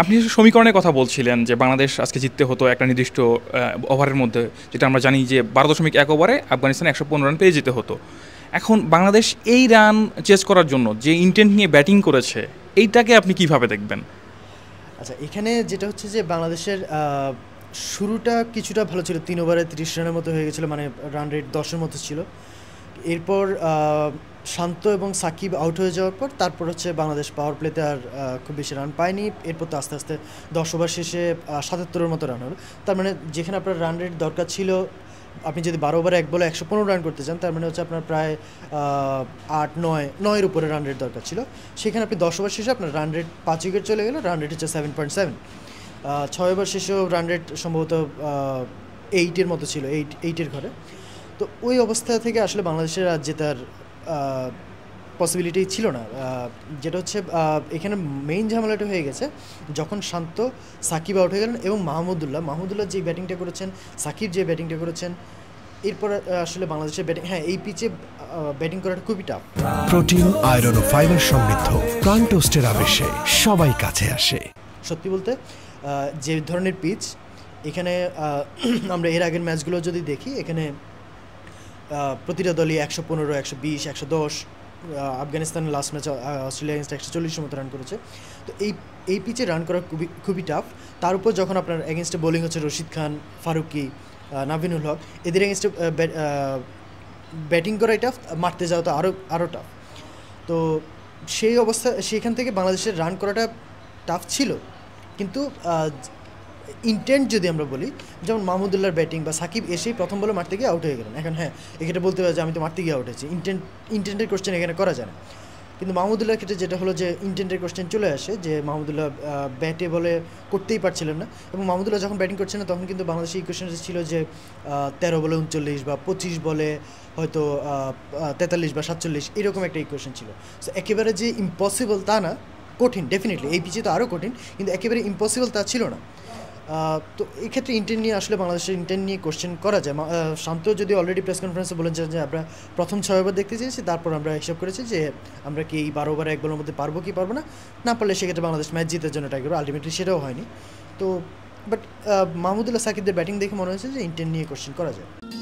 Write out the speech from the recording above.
আপনি সমীকরণের কথা বলছিলেন যে বাংলাদেশ আজকে জিততে হতো একটা নির্দিষ্ট ওভারের মধ্যে যেটা আমরা জানি যে বারো দশমিক এক ওভারে আফগানিস্তান একশো পনেরো রান পেয়ে যেতে হতো এখন বাংলাদেশ এই রান চেস করার জন্য যে ইন্টেন্ট নিয়ে ব্যাটিং করেছে এইটাকে আপনি কিভাবে দেখবেন আচ্ছা এখানে যেটা হচ্ছে যে বাংলাদেশের শুরুটা কিছুটা ভালো ছিল তিন ওভারে তিরিশ রানের মতো হয়ে গেছিলো মানে রান রেট দশের মতো ছিল এরপর শান্ত এবং সাকিব আউট হয়ে যাওয়ার পর তারপর হচ্ছে বাংলাদেশ পাওয়ার প্লেতে আর খুব বেশি রান পায়নি এরপর তো আস্তে আস্তে দশ ওভার শেষে সাতাত্তরের মতো রান হলো তার মানে যেখানে আপনার রান রেট দরকার ছিল আপনি যদি বারো ওভারে এক বলে একশো পনেরো রান করতে চান তার মানে হচ্ছে আপনার প্রায় আট নয় নয়ের উপরে রান রেট দরকার ছিল সেখানে আপনি দশ ওভার শেষে আপনার রান রেট পাঁচ উইকেট চলে গেলো রান রেট হচ্ছে সেভেন পয়েন্ট সেভেন ছয় ওভার শেষেও রান রেট সম্ভবত এইটের মতো ছিল এইট এইটের ঘরে তো ওই অবস্থা থেকে আসলে বাংলাদেশের আর জেতার পসিবিলিটি ছিল না যেটা হচ্ছে এখানে মেইন ঝামেলাটা হয়ে গেছে যখন শান্ত সাকিব আউট হয়ে গেলেন এবং মাহমুদুল্লাহ মাহমুদুল্লাহ যে ব্যাটিংটা করেছেন সাকিব যে ব্যাটিংটা করেছেন এরপর আসলে বাংলাদেশের ব্যাটিং হ্যাঁ এই পিচে ব্যাটিং করাটা খুবই টাফ প্রোটিন আয়রন ও ফাইবার সমৃদ্ধ প্রাণ টোস্টের আবেশে সবাই কাছে আসে সত্যি বলতে যে ধরনের পিচ এখানে আমরা এর আগের ম্যাচগুলো যদি দেখি এখানে প্রতিটা দলই একশো পনেরো একশো বিশ একশো দশ Afghanistan last match Australia against একশো চল্লিশের মতো রান করেছে তো এই এই পিচে রান করা খুবই খুবই টাফ তার উপর যখন আপনার এগেনস্টে বোলিং হচ্ছে রশিদ খান ফারুকি নাভিনুল হক এদের এগেনস্টে ব্যাটিং করাই টাফ মারতে যাওয়া তো আরও আরও টাফ তো সেই অবস্থা সেখান থেকে বাংলাদেশের রান করাটা টাফ ছিল কিন্তু ইন্টেন্ট যদি আমরা বলি যেমন মাহমুদুল্লাহর ব্যাটিং বা সাকিব এসেই প্রথম বলে মারতে গিয়ে আউট হয়ে গেলেন এখন হ্যাঁ এক্ষেত্রে বলতে পারে যে আমি তো মারতে গিয়ে আউট হয়েছি ইন্টেন্ট ইন্টেন্টের কোশ্চেন এখানে করা যায় না কিন্তু মাহমুদুল্লাহর ক্ষেত্রে যেটা হলো যে ইন্টেন্টের কোশ্চেন চলে আসে যে মাহমুদুল্লাহ ব্যাটে বলে করতেই পারছিলেন না এবং মাহমুদুল্লাহ যখন ব্যাটিং করছেন না তখন কিন্তু বাংলাদেশের কোশ্চেন ছিল যে তেরো বলে উনচল্লিশ বা পঁচিশ বলে হয়তো তেতাল্লিশ বা সাতচল্লিশ এরকম একটা ইকুয়েশন ছিল সো একেবারে যে ইম্পসিবল তা না কঠিন ডেফিনেটলি এই পিচে তো আরও কঠিন কিন্তু একেবারে ইম্পসিবল তা ছিল না তো এক্ষেত্রে ইন্টেন নিয়ে আসলে বাংলাদেশের ইন্টেন নিয়ে কোশ্চেন করা যায় শান্ত যদি অলরেডি প্রেস কনফারেন্সে বলেন যে আমরা প্রথম ছয় ওভার দেখতে চেয়েছি তারপর আমরা হিসাব করেছি যে আমরা কি এই বারো ওভার এক বলের মধ্যে পারবো কি পারবো না না পারলে সেক্ষেত্রে বাংলাদেশ ম্যাচ জিতার জন্য ট্রাই করবো আলটিমেটলি সেটাও হয়নি তো বাট মাহমুদুল্লাহ সাকিবদের ব্যাটিং দেখে মনে হয়েছে যে ইন্টেন নিয়ে কোশ্চেন করা যায়